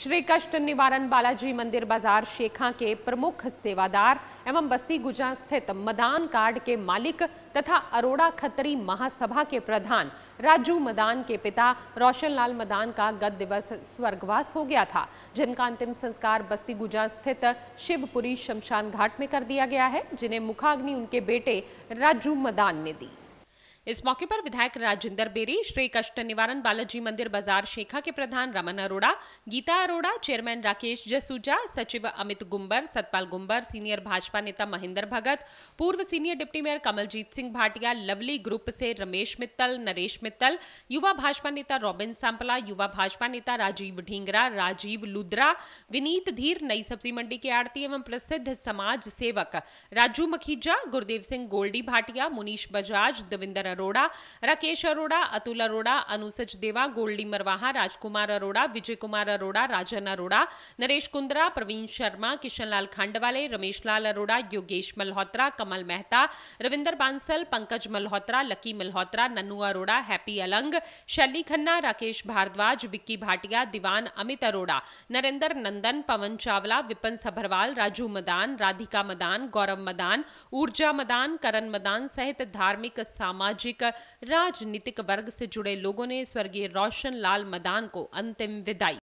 श्री कष्ट निवारण बालाजी मंदिर बाजार शेखा के प्रमुख सेवादार एवं बस्ती गुजा स्थित मदान कार्ड के मालिक तथा अरोड़ा खतरी महासभा के प्रधान राजू मदान के पिता रोशन लाल मदान का गत दिवस स्वर्गवास हो गया था जिनका अंतिम संस्कार बस्ती गुजा स्थित शिवपुरी शमशान घाट में कर दिया गया है जिन्हें मुखाग्नि उनके बेटे राजू मदान ने दी इस मौके पर विधायक राजेंद्र बेरी श्री कष्ट निवारण बालाजी मंदिर बाजार शेखा के प्रधान रमन अरोड़ा गीता अरोड़ा चेयरमैन राकेश जसूजा सचिव अमित गुम्बर सतपाल गुम्बर सीनियर भाजपा नेता महेंद्र भगत पूर्व senior deputy mayor Kamaljit Singh Bhatia Lovely Group से रमेश मित्तल नरेश मित्तल युवा भाजपा नेता रॉबिन सांपला युवा भाजपा नेता राजीव ढींगरा राजीव लुद्रा विनीत धीर नई सब्जी मंडी के आरती एवं प्रसिद्ध समाज सेवक राजू मखीजा गुरदेव सिंह गोल्डी भाटिया मुनीष बजाज दविंदर अरोड़ा राकेश अरोड़ा अतुल अरोड़ा अनुसज देवा गोल्डी मरवाहा राजकुमार अरोड़ा विजय कुमार अरोड़ा राजन अरोड़ा नरेश कुंद्रा प्रवीण शर्मा किशनलाल खांडवाले रमेश लाल अरोड़ा योगेश मल्होत्रा कमल मेहता रविंदर बांसल पंकज मल्होत्रा लकी मल्होत्रा नन्नू अरोड़ा हैप्पी अलंग शैली खन्ना राकेश भारद्वाज विक्की भाटिया दीवान अमित अरोड़ा नरेंद्र नंदन पवन चावला विपिन सभरवाल राजू मदान राधिका मदान गौरव मदान ऊर्जा मदान करण मदान सहित धार्मिक सामाजिक सामाजिक राजनीतिक वर्ग से जुड़े लोगों ने स्वर्गीय रोशन लाल मदान को अंतिम विदाई